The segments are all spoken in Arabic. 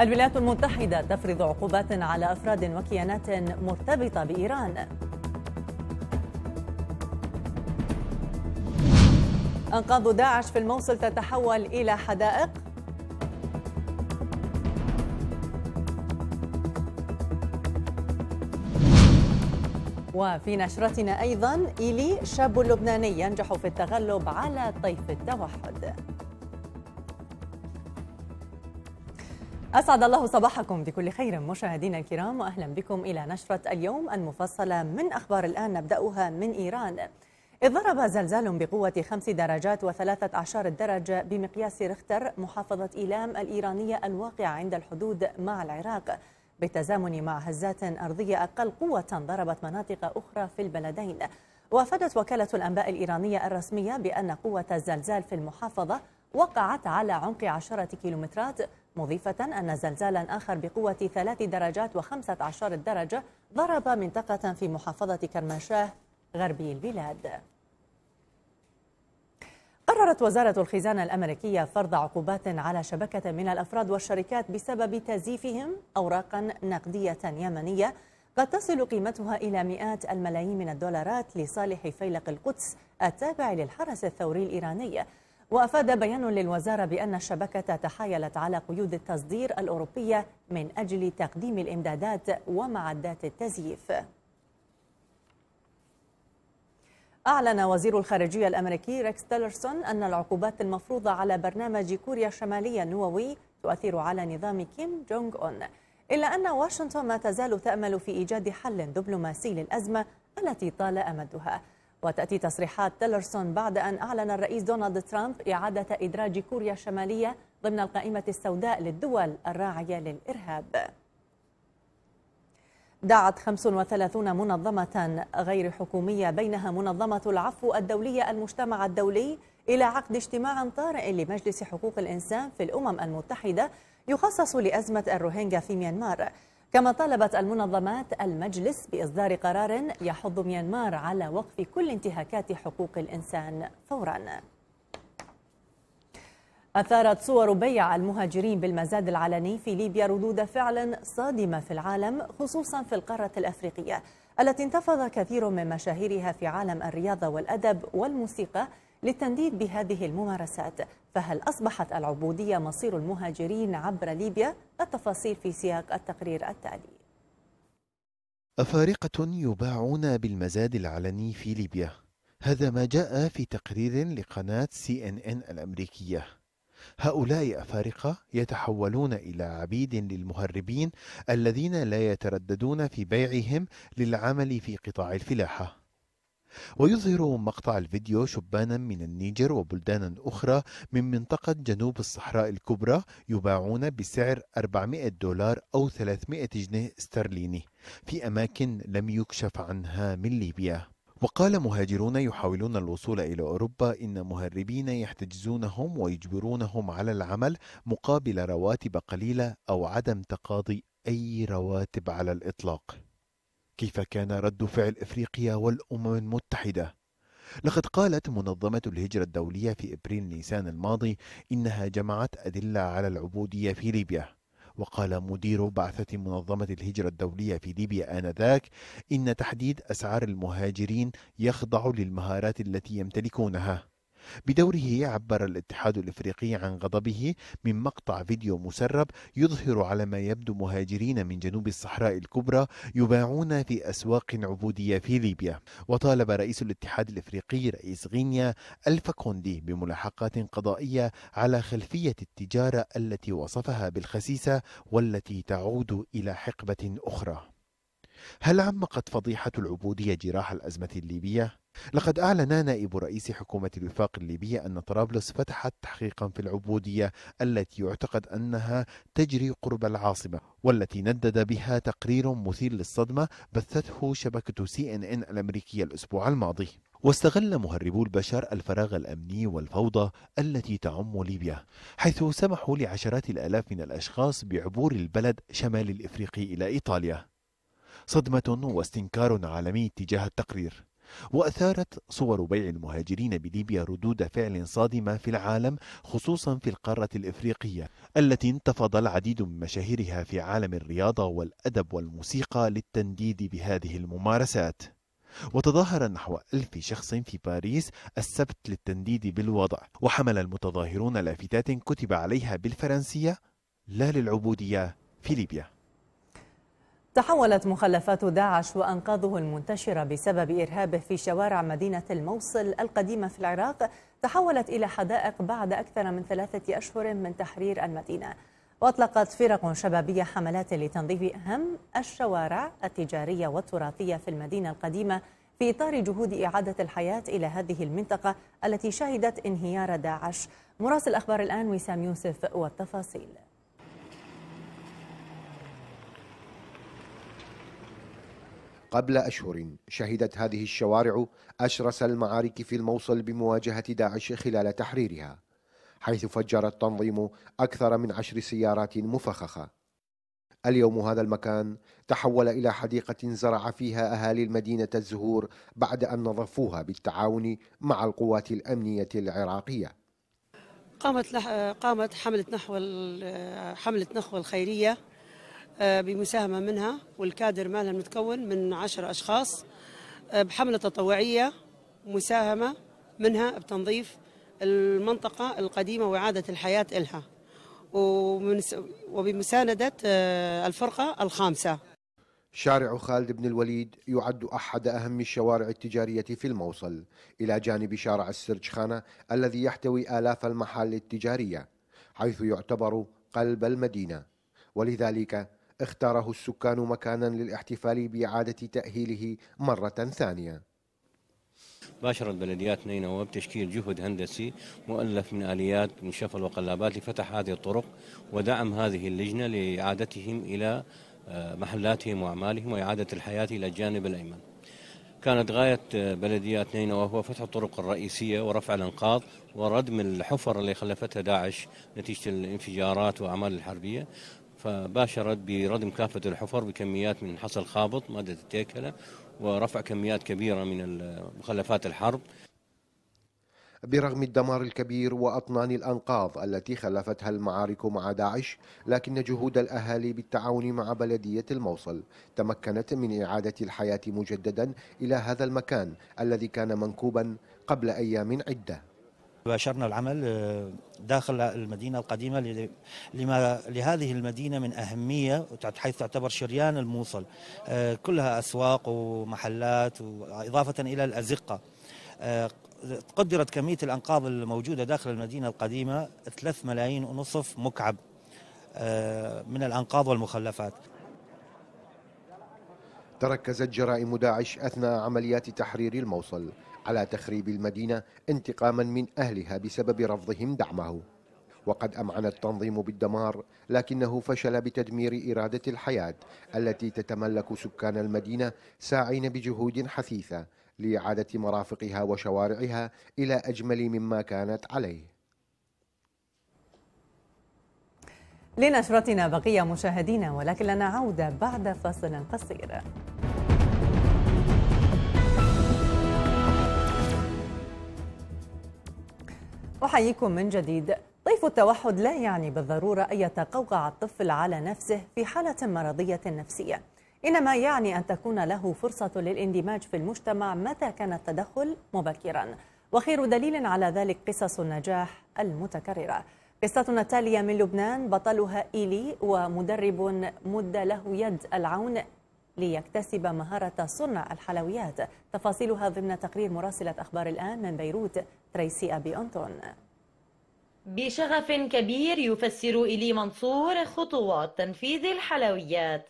الولايات المتحدة تفرض عقوبات على أفراد وكيانات مرتبطة بإيران أنقاض داعش في الموصل تتحول إلى حدائق وفي نشرتنا أيضا إيلي شاب لبناني ينجح في التغلب على طيف التوحد أسعد الله صباحكم بكل خير مشاهدينا الكرام وأهلا بكم إلى نشرة اليوم المفصلة من أخبار الآن نبدأها من إيران إذ ضرب زلزال بقوة خمس درجات وثلاثة أعشار الدرجة بمقياس رختر محافظة إيلام الإيرانية الواقعة عند الحدود مع العراق بالتزامن مع هزات أرضية أقل قوة ضربت مناطق أخرى في البلدين وافدت وكالة الأنباء الإيرانية الرسمية بأن قوة الزلزال في المحافظة وقعت على عمق عشرة كيلومترات مضيفة أن زلزالا آخر بقوة ثلاث درجات وخمسة عشر درجة ضرب منطقة في محافظة كرمانشاه غربي البلاد قررت وزارة الخزانة الأمريكية فرض عقوبات على شبكة من الأفراد والشركات بسبب تزييفهم أوراقا نقدية يمنية قد تصل قيمتها إلى مئات الملايين من الدولارات لصالح فيلق القدس التابع للحرس الثوري الإيراني وأفاد بيان للوزارة بأن الشبكة تحايلت على قيود التصدير الأوروبية من أجل تقديم الإمدادات ومعدات التزييف أعلن وزير الخارجية الأمريكي ريكس تيلرسون أن العقوبات المفروضة على برنامج كوريا الشمالية النووي تؤثر على نظام كيم جونغ أون إلا أن واشنطن ما تزال تأمل في إيجاد حل دبلوماسي للأزمة التي طال أمدها وتأتي تصريحات تيلرسون بعد أن أعلن الرئيس دونالد ترامب إعادة إدراج كوريا الشمالية ضمن القائمة السوداء للدول الراعية للإرهاب دعت 35 منظمة غير حكومية بينها منظمة العفو الدولية المجتمع الدولي إلى عقد اجتماع طارئ لمجلس حقوق الإنسان في الأمم المتحدة يخصص لأزمة الروهينجا في ميانمار كما طالبت المنظمات المجلس بإصدار قرار يحض ميانمار على وقف كل انتهاكات حقوق الإنسان فوراً أثارت صور بيع المهاجرين بالمزاد العلني في ليبيا ردود فعل صادمة في العالم خصوصا في القارة الأفريقية التي انتفض كثير من مشاهيرها في عالم الرياضة والأدب والموسيقى للتنديد بهذه الممارسات فهل أصبحت العبودية مصير المهاجرين عبر ليبيا؟ التفاصيل في سياق التقرير التالي أفارقة يباعون بالمزاد العلني في ليبيا هذا ما جاء في تقرير لقناة سي ان ان الأمريكية هؤلاء أفارقة يتحولون إلى عبيد للمهربين الذين لا يترددون في بيعهم للعمل في قطاع الفلاحة ويظهر مقطع الفيديو شبانا من النيجر وبلدان أخرى من منطقة جنوب الصحراء الكبرى يباعون بسعر 400 دولار أو 300 جنيه استرليني في أماكن لم يكشف عنها من ليبيا وقال مهاجرون يحاولون الوصول إلى أوروبا إن مهربين يحتجزونهم ويجبرونهم على العمل مقابل رواتب قليلة أو عدم تقاضي أي رواتب على الإطلاق كيف كان رد فعل افريقيا والامم المتحده لقد قالت منظمة الهجرة الدولية في إبريل نيسان الماضي إنها جمعت أدلة على العبودية في ليبيا وقال مدير بعثة منظمة الهجرة الدولية في ليبيا آنذاك إن تحديد أسعار المهاجرين يخضع للمهارات التي يمتلكونها بدوره عبر الاتحاد الافريقي عن غضبه من مقطع فيديو مسرب يظهر على ما يبدو مهاجرين من جنوب الصحراء الكبرى يباعون في اسواق عبوديه في ليبيا وطالب رئيس الاتحاد الافريقي رئيس غينيا الفا كوندي بملاحقات قضائيه على خلفيه التجاره التي وصفها بالخسيسه والتي تعود الى حقبه اخرى هل عمقت فضيحه العبوديه جراح الازمه الليبيه لقد أعلن نائب رئيس حكومة الوفاق الليبية أن طرابلس فتحت تحقيقا في العبودية التي يعتقد أنها تجري قرب العاصمة والتي ندد بها تقرير مثير للصدمة بثته شبكة سي ان ان الأمريكية الأسبوع الماضي واستغل مهربو البشر الفراغ الأمني والفوضى التي تعم ليبيا حيث سمحوا لعشرات الآلاف من الأشخاص بعبور البلد شمال الإفريقي إلى إيطاليا صدمة واستنكار عالمي تجاه التقرير وأثارت صور بيع المهاجرين بليبيا ردود فعل صادمة في العالم خصوصا في القارة الإفريقية التي انتفض العديد من مشاهيرها في عالم الرياضة والأدب والموسيقى للتنديد بهذه الممارسات وتظاهر نحو ألف شخص في باريس السبت للتنديد بالوضع وحمل المتظاهرون لافتات كتب عليها بالفرنسية لا للعبودية في ليبيا تحولت مخلفات داعش وأنقاذه المنتشرة بسبب إرهابه في شوارع مدينة الموصل القديمة في العراق تحولت إلى حدائق بعد أكثر من ثلاثة أشهر من تحرير المدينة وأطلقت فرق شبابية حملات لتنظيف أهم الشوارع التجارية والتراثية في المدينة القديمة في إطار جهود إعادة الحياة إلى هذه المنطقة التي شهدت انهيار داعش مراسل أخبار الآن وسام يوسف والتفاصيل قبل أشهر شهدت هذه الشوارع أشرس المعارك في الموصل بمواجهة داعش خلال تحريرها حيث فجر التنظيم أكثر من عشر سيارات مفخخة اليوم هذا المكان تحول إلى حديقة زرع فيها أهالي المدينة الزهور بعد أن نظفوها بالتعاون مع القوات الأمنية العراقية قامت قامت حملة نحو حملة نخوة الخيرية آه، بمساهمة منها والكادر مالها متكون من عشر أشخاص آه، بحملة تطوعية مساهمة منها بتنظيف المنطقة القديمة وإعادة الحياة إلها وبمساندة آه، الفرقة الخامسة شارع خالد بن الوليد يعد أحد أهم الشوارع التجارية في الموصل إلى جانب شارع السرجخانة الذي يحتوي آلاف المحال التجارية حيث يعتبر قلب المدينة ولذلك اختاره السكان مكانا للاحتفال بإعادة تأهيله مرة ثانية باشرت بلديات نينوى بتشكيل جهد هندسي مؤلف من آليات شفل وقلابات لفتح هذه الطرق ودعم هذه اللجنة لإعادتهم إلى آه، محلاتهم وأعمالهم وإعادة الحياة إلى الجانب الأيمن كانت غاية آه، بلديات نينوى هو فتح الطرق الرئيسية ورفع الأنقاض وردم الحفر اللي خلفتها داعش نتيجة الانفجارات وأعمال الحربية فباشرت بردم كافة الحفر بكميات من حصى الخابط مادة التيكلة ورفع كميات كبيرة من مخلفات الحرب برغم الدمار الكبير واطنان الانقاض التي خلفتها المعارك مع داعش لكن جهود الاهالي بالتعاون مع بلديه الموصل تمكنت من اعاده الحياه مجددا الى هذا المكان الذي كان منكوبا قبل ايام عده باشرنا العمل آه، داخل المدينة القديمة لما لهذه المدينة من أهمية حيث تعتبر شريان الموصل آه، كلها أسواق ومحلات وإضافة إلى الأزقة آه، قدرت كمية الأنقاض الموجودة داخل المدينة القديمة 3 ملايين ونصف مكعب من الأنقاض والمخلفات تركزت جرائم داعش أثناء عمليات تحرير الموصل على تخريب المدينة انتقاما من أهلها بسبب رفضهم دعمه وقد أمعن التنظيم بالدمار لكنه فشل بتدمير إرادة الحياة التي تتملك سكان المدينة ساعين بجهود حثيثة لإعادة مرافقها وشوارعها إلى أجمل مما كانت عليه لنشرتنا بقية مشاهدينا ولكن لنا عودة بعد فاصل قصير أحييكم من جديد طيف التوحد لا يعني بالضرورة أن يتقوقع الطفل على نفسه في حالة مرضية نفسية إنما يعني أن تكون له فرصة للاندماج في المجتمع متى كان التدخل مبكرا وخير دليل على ذلك قصص النجاح المتكررة قصتنا التالية من لبنان بطلها إيلي ومدرب مد له يد العون ليكتسب مهارة صنع الحلويات تفاصيلها ضمن تقرير مراسلة أخبار الآن من بيروت ريسي أبي أنطون بشغف كبير يفسر إلي منصور خطوات تنفيذ الحلويات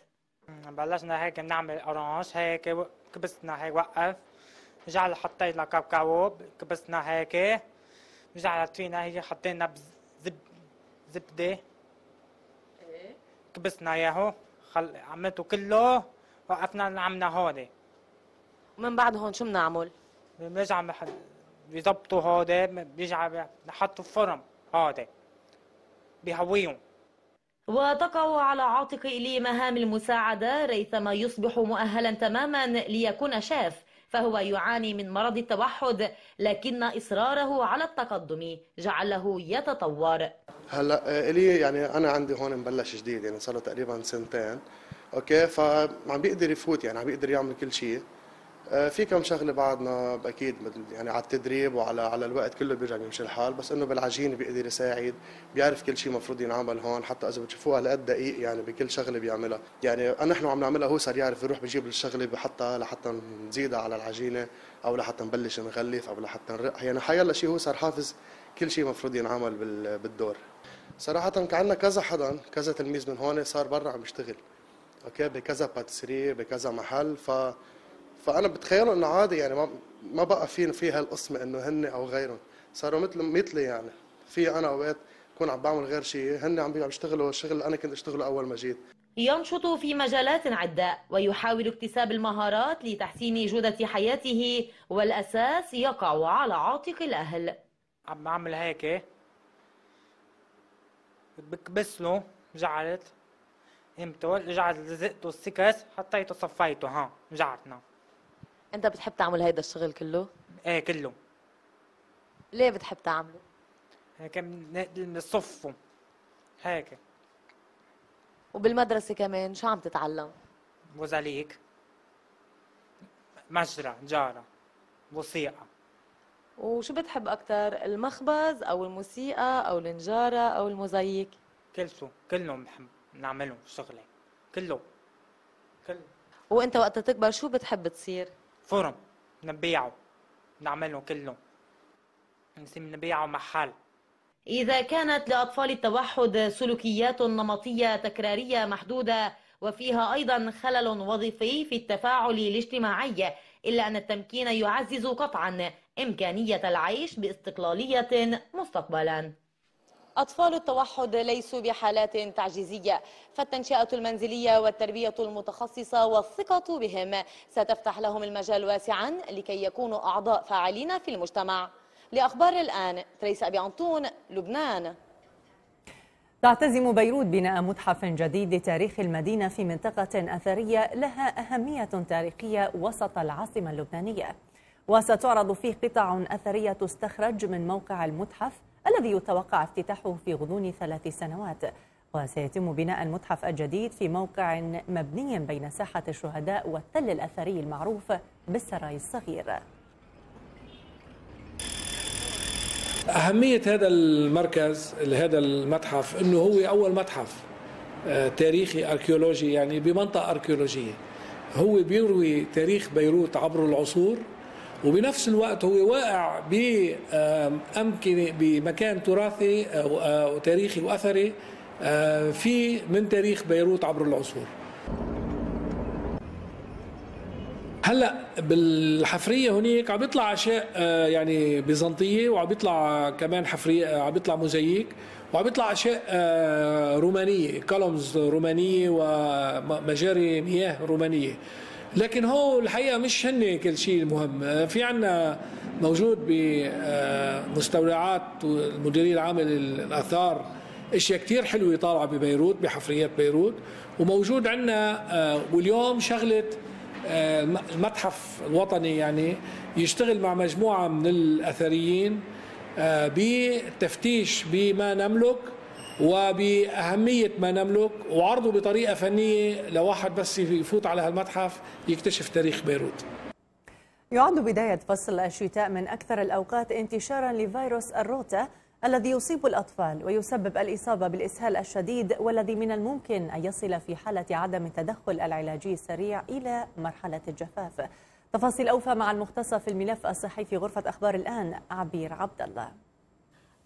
بلشنا هيك نعمل أورانج هيك كبسنا هيك وقف رجعنا حطيت كاكاو كاوب كبسنا هيك جعل فينا هيك حطينا بزب زبدة إيه. كبسنا ياهو خل... عملته كله وقفنا عملنا هون ومن بعد هون شو بنعمل؟ بنرجع بيضبطوا هذا بيجعب حطوا في فرن هذا بيهويهم وتقع على عاتق إلي مهام المساعدة ريثما يصبح مؤهلا تماما ليكون شاف فهو يعاني من مرض التوحد لكن إصراره على التقدم جعله يتطور هلا آه، إلي يعني أنا عندي هون مبلش جديد يعني صار له تقريبا سنتين أوكي فعم بيقدر يفوت يعني عم بيقدر يعمل كل شيء آه، في كم شغله بعدنا اكيد يعني على التدريب وعلى على الوقت كله بيرجع بيمشي الحال بس انه بالعجين بيقدر يساعد بيعرف كل شيء مفروض ينعمل هون حتى اذا بتشوفوها هالقد دقيق يعني بكل شغله بيعملها يعني نحن عم نعملها هو صار يعرف يروح بيجيب الشغله بحطها لحتى نزيدها على العجينه او لحتى نبلش نغلف او لحتى نرق يعني حيلا شيء هو صار حافظ كل شيء مفروض ينعمل بالدور صراحه كان عندنا كذا حدا كذا تلميذ من هون صار برا عم يشتغل اوكي بكذا باتسري بكذا محل ف فانا بتخيل انه عادي يعني ما ما بقى فين في هالقسمه انه هن او غيرهم صاروا مثل مثلي يعني في انا اوقات بكون عم بعمل غير شيء هن عم بيشتغلوا الشغل اللي انا كنت اشتغله اول ما جيت ينشط في مجالات عدة ويحاول اكتساب المهارات لتحسين جودة حياته والأساس يقع على عاتق الأهل عم بعمل هيك بكبس له جعلت امتى جعلت لزقته السكس حطيته صفيته ها جعتنا انت بتحب تعمل هيدا الشغل كله؟ ايه كله ليه بتحب تعمله؟ هيك نصفه هيك وبالمدرسة كمان شو عم تتعلم؟ موزاليك مجرى جارة موسيقى وشو بتحب أكثر المخبز أو الموسيقى أو النجارة أو الموزايك؟ كل شو كلهم بحب نعمله شغلة كله كل وأنت وقت تكبر شو بتحب تصير؟ فرن نبيعه نعمله كله نبيعه محل إذا كانت لأطفال التوحد سلوكيات نمطية تكرارية محدودة وفيها أيضا خلل وظيفي في التفاعل الاجتماعي إلا أن التمكين يعزز قطعا إمكانية العيش باستقلالية مستقبلا أطفال التوحد ليسوا بحالات تعجيزية فالتنشئة المنزلية والتربية المتخصصة والثقة بهم ستفتح لهم المجال واسعا لكي يكونوا أعضاء فاعلين في المجتمع لأخبار الآن تريس أبي عنطون لبنان تعتزم بيروت بناء متحف جديد لتاريخ المدينة في منطقة أثرية لها أهمية تاريخية وسط العاصمة اللبنانية وستعرض فيه قطع أثرية تستخرج من موقع المتحف الذي يتوقع افتتاحه في غضون ثلاث سنوات وسيتم بناء المتحف الجديد في موقع مبني بين ساحة الشهداء والتل الأثري المعروف بالسراي الصغير أهمية هذا المركز لهذا المتحف أنه هو أول متحف آه، تاريخي أركيولوجي يعني بمنطقة أركيولوجية هو بيروي تاريخ بيروت عبر العصور وبنفس الوقت هو واقع بأمكن بمكان تراثي آه، وتاريخي وأثري آه، في من تاريخ بيروت عبر العصور هلا بالحفريه هنيك عم بيطلع اشياء آه، يعني بيزنطيه وعم بيطلع كمان حفريه عم بيطلع موزاييك وعم بيطلع اشياء رومانيه كولومز رومانيه ومجاري مياه رومانيه لكن هو الحقيقه مش هن كل شيء المهم في عندنا موجود بمستودعات آه، المديريه العامه للاثار اشياء كثير حلوه طالعه ببيروت بحفريات بيروت وموجود عندنا آه، واليوم شغله آه، المتحف الوطني يعني يشتغل مع مجموعه من الاثريين بتفتيش بما نملك وبأهمية ما نملك وعرضه بطريقة فنية لواحد بس يفوت على هالمتحف يكتشف تاريخ بيروت يعد بداية فصل الشتاء من أكثر الأوقات انتشارا لفيروس الروتا الذي يصيب الأطفال ويسبب الإصابة بالإسهال الشديد والذي من الممكن أن يصل في حالة عدم التدخل العلاجي السريع إلى مرحلة الجفاف تفاصيل أوفى مع المختص في الملف الصحي في غرفة أخبار الآن عبير عبد الله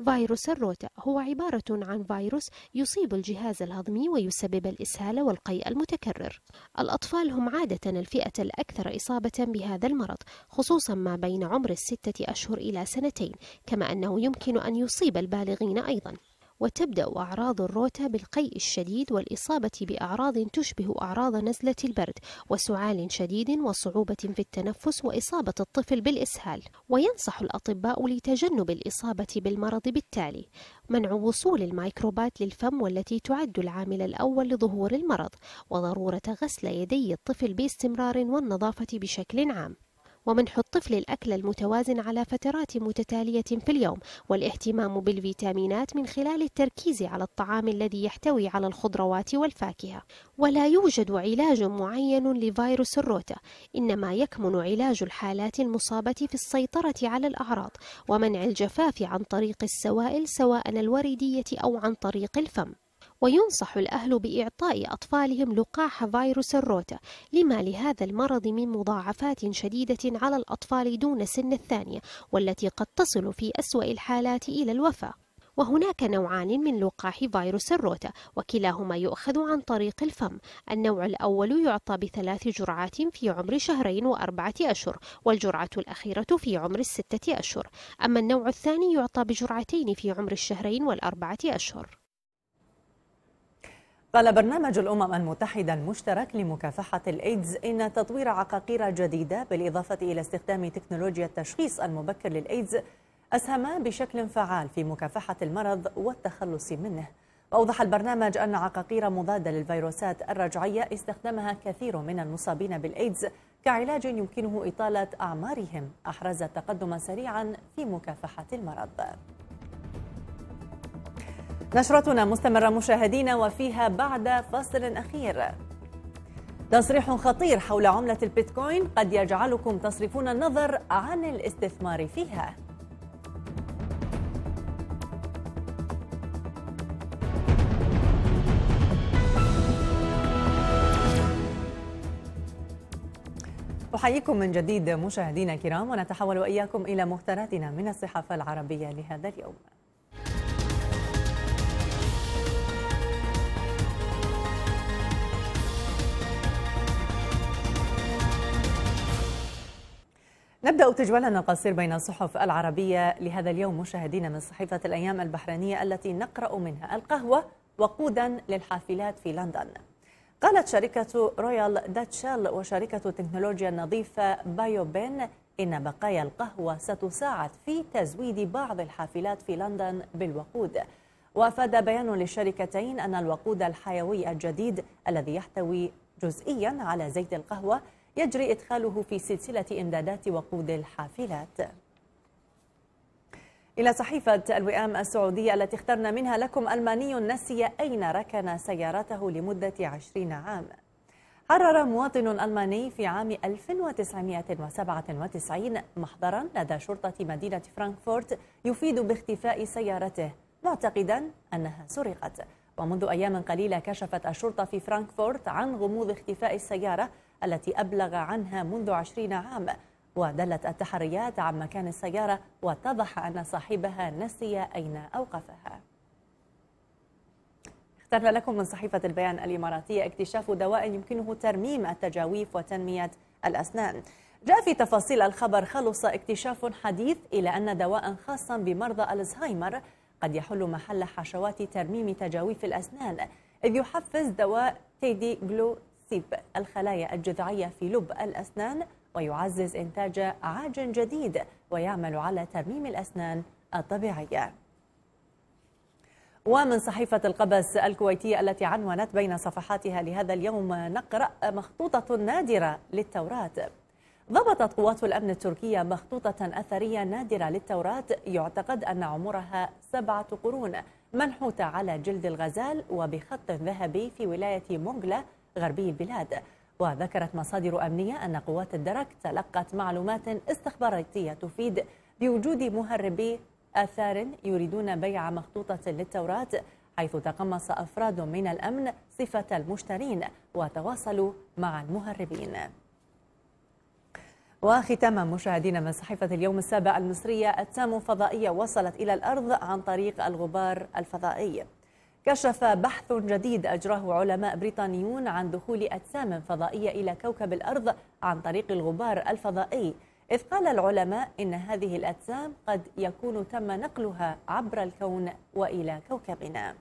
فيروس الروتا هو عبارة عن فيروس يصيب الجهاز الهضمي ويسبب الإسهال والقيء المتكرر الأطفال هم عادة الفئة الأكثر إصابة بهذا المرض خصوصا ما بين عمر الستة أشهر إلى سنتين كما أنه يمكن أن يصيب البالغين أيضا وتبدأ أعراض الروتا بالقيء الشديد والإصابة بأعراض تشبه أعراض نزلة البرد وسعال شديد وصعوبة في التنفس وإصابة الطفل بالإسهال وينصح الأطباء لتجنب الإصابة بالمرض بالتالي منع وصول الميكروبات للفم والتي تعد العامل الأول لظهور المرض وضرورة غسل يدي الطفل باستمرار والنظافة بشكل عام ومنح الطفل الأكل المتوازن على فترات متتالية في اليوم والاهتمام بالفيتامينات من خلال التركيز على الطعام الذي يحتوي على الخضروات والفاكهة ولا يوجد علاج معين لفيروس الروتا إنما يكمن علاج الحالات المصابة في السيطرة على الأعراض ومنع الجفاف عن طريق السوائل سواء الوريدية أو عن طريق الفم وينصح الأهل بإعطاء أطفالهم لقاح فيروس الروتا لما لهذا المرض من مضاعفات شديدة على الأطفال دون سن الثانية والتي قد تصل في أسوأ الحالات إلى الوفاة وهناك نوعان من لقاح فيروس الروتا وكلاهما يؤخذ عن طريق الفم النوع الأول يعطى بثلاث جرعات في عمر شهرين وأربعة أشهر والجرعة الأخيرة في عمر الستة أشهر أما النوع الثاني يعطى بجرعتين في عمر الشهرين والأربعة أشهر قال برنامج الأمم المتحدة المشترك لمكافحة الإيدز إن تطوير عقاقير جديدة بالإضافة إلى استخدام تكنولوجيا التشخيص المبكر للإيدز أسهم بشكل فعال في مكافحة المرض والتخلص منه وأوضح البرنامج أن عقاقير مضادة للفيروسات الرجعية استخدمها كثير من المصابين بالإيدز كعلاج يمكنه إطالة أعمارهم أحرز تقدما سريعا في مكافحة المرض نشرتنا مستمرة مشاهدينا وفيها بعد فاصل أخير تصريح خطير حول عملة البيتكوين قد يجعلكم تصرفون النظر عن الاستثمار فيها أحييكم من جديد مشاهدينا الكرام ونتحول وإياكم إلى مهتراتنا من الصحافة العربية لهذا اليوم نبدأ تجولنا القصير بين الصحف العربية لهذا اليوم مشاهدينا من صحيفة الأيام البحرينية التي نقرأ منها القهوة وقودا للحافلات في لندن قالت شركة رويال داتشل وشركة التكنولوجيا النظيفة بايوبين إن بقايا القهوة ستساعد في تزويد بعض الحافلات في لندن بالوقود وافاد بيان للشركتين أن الوقود الحيوي الجديد الذي يحتوي جزئيا على زيت القهوة يجري إدخاله في سلسلة إمدادات وقود الحافلات إلى صحيفة الوئام السعودية التي اخترنا منها لكم ألماني نسي أين ركن سيارته لمدة عشرين عام حرر مواطن ألماني في عام 1997 محضرا لدى شرطة مدينة فرانكفورت يفيد باختفاء سيارته معتقدا أنها سرقت ومنذ أيام قليلة كشفت الشرطة في فرانكفورت عن غموض اختفاء السيارة التي أبلغ عنها منذ عشرين عام ودلت التحريات عن مكان السيارة واتضح أن صاحبها نسي أين أوقفها اخترنا لكم من صحيفة البيان الإماراتية اكتشاف دواء يمكنه ترميم التجاويف وتنمية الأسنان جاء في تفاصيل الخبر خلص اكتشاف حديث إلى أن دواء خاصا بمرضى الزهايمر قد يحل محل حشوات ترميم تجاويف الأسنان إذ يحفز دواء تيدي جلو ترطيب الخلايا الجذعية في لب الأسنان ويعزز إنتاج عاج جديد ويعمل على ترميم الأسنان الطبيعية ومن صحيفة القبس الكويتية التي عنونت بين صفحاتها لهذا اليوم نقرأ مخطوطة نادرة للتوراة ضبطت قوات الأمن التركية مخطوطة أثرية نادرة للتوراة يعتقد أن عمرها سبعة قرون منحوتة على جلد الغزال وبخط ذهبي في ولاية مونغلا غربي البلاد وذكرت مصادر أمنية أن قوات الدرك تلقت معلومات استخباراتية تفيد بوجود مهربي آثار يريدون بيع مخطوطة للتوراة حيث تقمص أفراد من الأمن صفة المشترين وتواصلوا مع المهربين وختاما مشاهدينا من صحيفة اليوم السابع المصرية التام فضائية وصلت إلى الأرض عن طريق الغبار الفضائي كشف بحث جديد أجراه علماء بريطانيون عن دخول أجسام فضائية إلى كوكب الأرض عن طريق الغبار الفضائي إذ قال العلماء إن هذه الأجسام قد يكون تم نقلها عبر الكون وإلى كوكبنا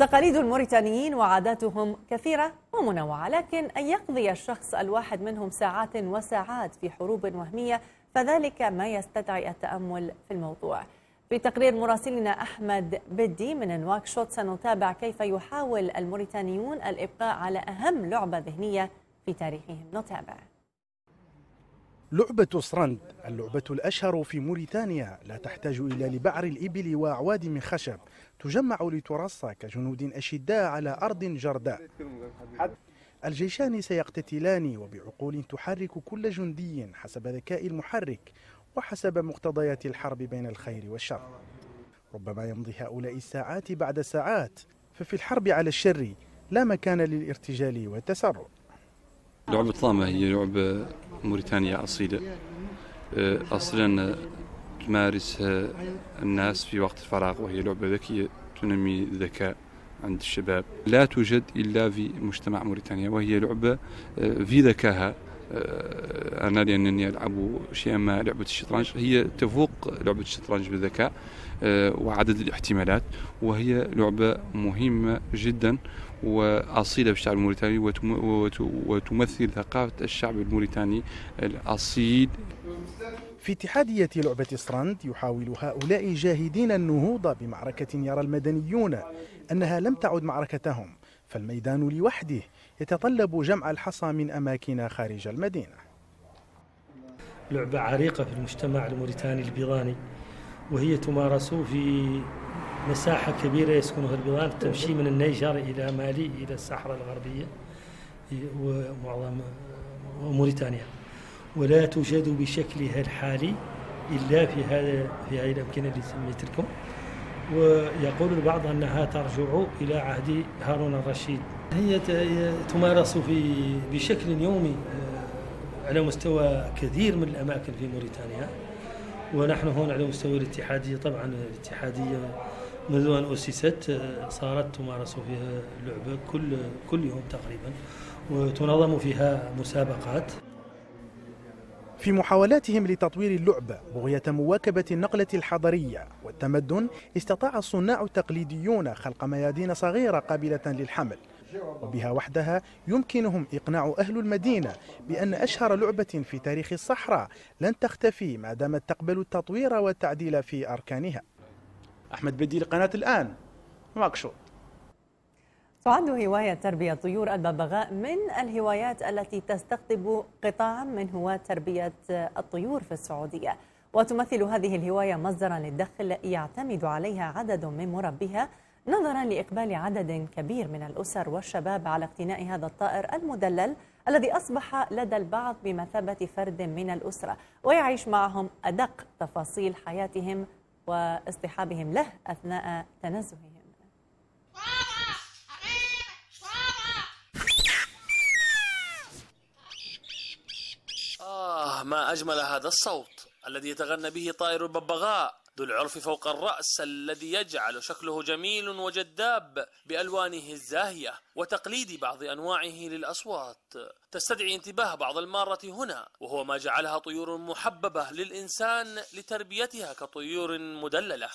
تقاليد الموريتانيين وعاداتهم كثيرة ومنوعة لكن أن يقضي الشخص الواحد منهم ساعات وساعات في حروب وهمية فذلك ما يستدعي التأمل في الموضوع في تقرير مراسلنا أحمد بدي من نواكشوت سنتابع كيف يحاول الموريتانيون الإبقاء على أهم لعبة ذهنية في تاريخهم نتابع لعبة سرند اللعبة الأشهر في موريتانيا لا تحتاج إلا لبعر الإبل وأعواد من خشب تجمع لترص كجنود أشداء على أرض جرداء الجيشان سيقتتلان وبعقول تحرك كل جندي حسب ذكاء المحرك وحسب مقتضيات الحرب بين الخير والشر ربما يمضي هؤلاء الساعات بعد ساعات ففي الحرب على الشر لا مكان للارتجال والتسرع لعبة طامة هي لعبة موريتانية أصيلة أه، أصلا أه، تمارسها أه، الناس في وقت الفراغ وهي لعبة ذكية تنمي الذكاء عند الشباب لا توجد إلا في مجتمع موريتانيا وهي لعبة في ذكاها أنا لأنني ألعب شيئا ما لعبة الشطرنج هي تفوق لعبة الشطرنج بالذكاء وعدد الاحتمالات وهي لعبة مهمة جدا وأصيلة الشعب الموريتاني وتمثل ثقافة الشعب الموريتاني الأصيل في اتحادية لعبة سراند يحاول هؤلاء جاهدين النهوض بمعركة يرى المدنيون أنها لم تعد معركتهم فالميدان لوحده يتطلب جمع الحصى من أماكن خارج المدينة لعبة عريقة في المجتمع الموريتاني البيضاني وهي تمارس في مساحة كبيرة يسكنها البغال تمشي من النيجر إلى مالي إلى الصحراء الغربية ومعظم موريتانيا ولا توجد بشكلها الحالي إلا في هذا في هذه الأمكنة اللي سميت لكم ويقول البعض أنها ترجع إلى عهد هارون الرشيد هي تمارس في بشكل يومي آه، على مستوى كثير من الأماكن في موريتانيا ونحن هون على مستوى الاتحادية طبعا الاتحادية منذ أن أسست آه، صارت تمارس فيها اللعبة كل كل يوم تقريبا وتنظم فيها مسابقات في محاولاتهم لتطوير اللعبة بغية مواكبة النقلة الحضرية والتمدن استطاع الصناع التقليديون خلق ميادين صغيرة قابلة للحمل وبها وحدها يمكنهم إقناع أهل المدينة بأن أشهر لعبة في تاريخ الصحراء لن تختفي ما دامت تقبل التطوير والتعديل في أركانها أحمد بدي لقناة الآن نواكشوط تعد هواية تربية طيور الببغاء من الهوايات التي تستقطب قطاعا من هواة تربية الطيور في السعودية وتمثل هذه الهواية مصدرا للدخل يعتمد عليها عدد من مربيها نظرا لإقبال عدد كبير من الأسر والشباب على اقتناء هذا الطائر المدلل الذي أصبح لدى البعض بمثابة فرد من الأسرة ويعيش معهم أدق تفاصيل حياتهم واصطحابهم له أثناء تنزههم آه ما أجمل هذا الصوت الذي يتغنى به طائر الببغاء ذو العرف فوق الرأس الذي يجعل شكله جميل وجذاب بألوانه الزاهية وتقليد بعض أنواعه للأصوات تستدعي انتباه بعض المارة هنا وهو ما جعلها طيور محببة للإنسان لتربيتها كطيور مدللة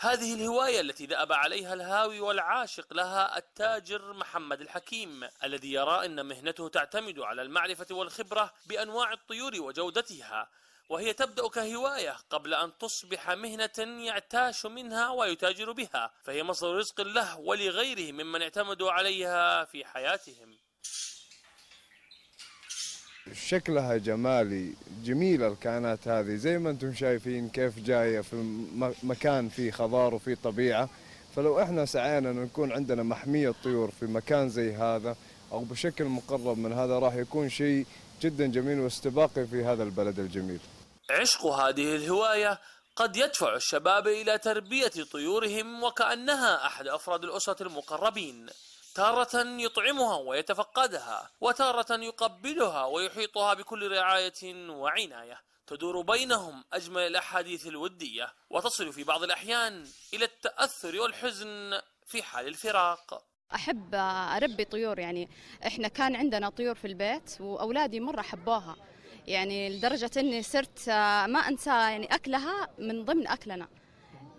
هذه الهواية التي ذأب عليها الهاوي والعاشق لها التاجر محمد الحكيم الذي يرى أن مهنته تعتمد على المعرفة والخبرة بأنواع الطيور وجودتها وهي تبدأ كهواية قبل أن تصبح مهنة يعتاش منها ويتاجر بها فهي مصدر رزق له ولغيره ممن اعتمدوا عليها في حياتهم شكلها جمالي جميلة الكائنات هذه زي ما انتم شايفين كيف جاية في مكان فيه خضار وفيه طبيعة فلو احنا سعينا ان نكون عندنا محمية طيور في مكان زي هذا او بشكل مقرب من هذا راح يكون شيء جدا جميل واستباقي في هذا البلد الجميل عشق هذه الهواية قد يدفع الشباب إلى تربية طيورهم وكأنها أحد أفراد الأسرة المقربين تارة يطعمها ويتفقدها وتارة يقبلها ويحيطها بكل رعاية وعناية تدور بينهم أجمل الأحاديث الودية وتصل في بعض الأحيان إلى التأثر والحزن في حال الفراق أحب أربي طيور يعني إحنا كان عندنا طيور في البيت وأولادي مرة حبوها يعني لدرجة أني صرت ما أنسى يعني أكلها من ضمن أكلنا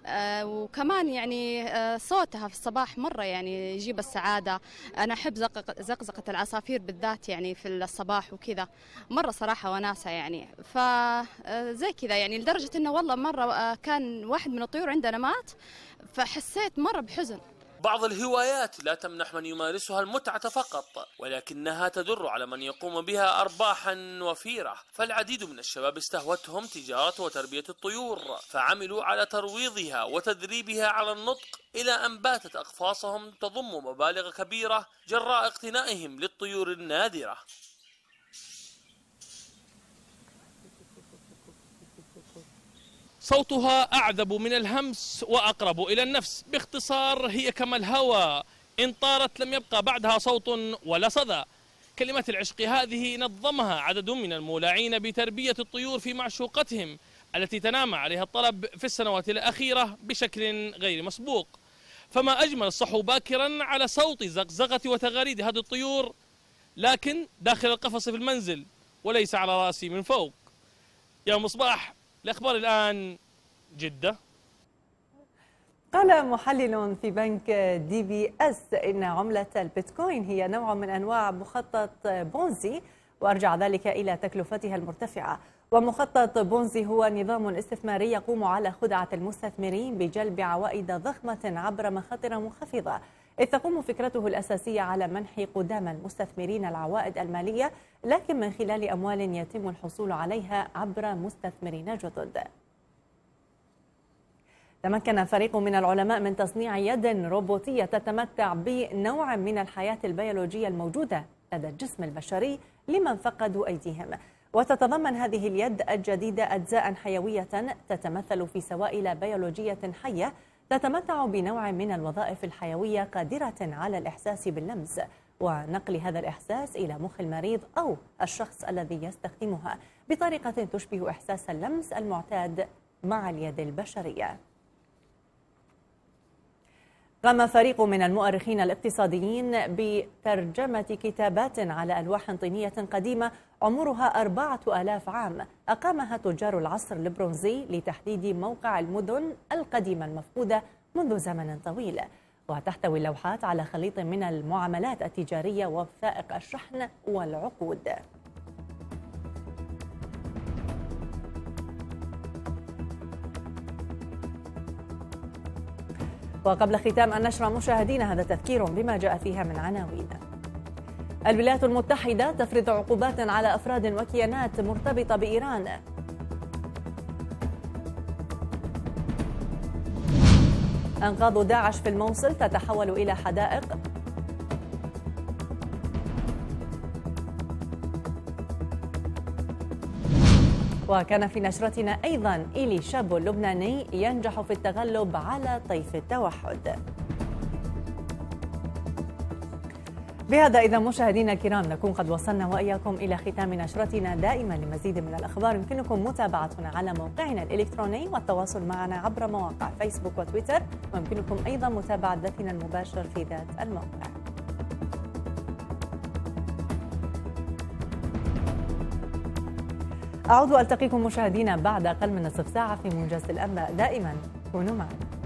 آه، وكمان يعني آه، صوتها في الصباح مرة يعني يجيب السعادة أنا أحب زقزقة العصافير بالذات يعني في الصباح وكذا مرة صراحة وناسة يعني فزي آه، كذا يعني لدرجة أنه والله مرة كان واحد من الطيور عندنا مات فحسيت مرة بحزن بعض الهوايات لا تمنح من يمارسها المتعة فقط ولكنها تدر على من يقوم بها أرباحا وفيرة فالعديد من الشباب استهوتهم تجارة وتربية الطيور فعملوا على ترويضها وتدريبها على النطق إلى أن باتت أقفاصهم تضم مبالغ كبيرة جراء اقتنائهم للطيور النادرة صوتها أعذب من الهمس وأقرب إلى النفس باختصار هي كما الهوى إن طارت لم يبقى بعدها صوت ولا صدى كلمات العشق هذه نظمها عدد من المولعين بتربية الطيور في معشوقتهم التي تنامى عليها الطلب في السنوات الأخيرة بشكل غير مسبوق فما أجمل الصحو باكرا على صوت زقزقة وتغاريد هذه الطيور لكن داخل القفص في المنزل وليس على رأسي من فوق يا مصباح الأخبار الآن جدة قال محلل في بنك دي بي اس ان عمله البيتكوين هي نوع من انواع مخطط بونزي وارجع ذلك الى تكلفتها المرتفعه ومخطط بونزي هو نظام استثماري يقوم على خدعه المستثمرين بجلب عوائد ضخمه عبر مخاطر منخفضه إذ تقوم فكرته الأساسية على منح قدامى المستثمرين العوائد المالية لكن من خلال أموال يتم الحصول عليها عبر مستثمرين جدد تمكن فريق من العلماء من تصنيع يد روبوتية تتمتع بنوع من الحياة البيولوجية الموجودة لدى الجسم البشري لمن فقدوا أيديهم وتتضمن هذه اليد الجديدة أجزاء حيوية تتمثل في سوائل بيولوجية حية تتمتع بنوع من الوظائف الحيوية قادرة على الإحساس باللمس ونقل هذا الإحساس إلى مخ المريض أو الشخص الذي يستخدمها بطريقة تشبه إحساس اللمس المعتاد مع اليد البشرية قام فريق من المؤرخين الاقتصاديين بترجمة كتابات على ألواح طينية قديمة عمرها أربعة آلاف عام أقامها تجار العصر البرونزي لتحديد موقع المدن القديمة المفقودة منذ زمن طويل وتحتوي اللوحات على خليط من المعاملات التجارية ووثائق الشحن والعقود وقبل ختام النشرة مشاهدينا هذا تذكير بما جاء فيها من عناوين الولايات المتحدة تفرض عقوبات على أفراد وكيانات مرتبطة بإيران أنقاض داعش في الموصل تتحول إلى حدائق وكان في نشرتنا أيضا إلي شاب لبناني ينجح في التغلب على طيف التوحد بهذا إذا مشاهدينا الكرام نكون قد وصلنا وإياكم إلى ختام نشرتنا دائما لمزيد من الأخبار يمكنكم متابعتنا على موقعنا الإلكتروني والتواصل معنا عبر مواقع فيسبوك وتويتر ويمكنكم أيضا متابعة بثنا المباشر في ذات الموقع أعود وألتقيكم مشاهدينا بعد أقل من نصف ساعة في موجز الأنباء دائما كونوا معنا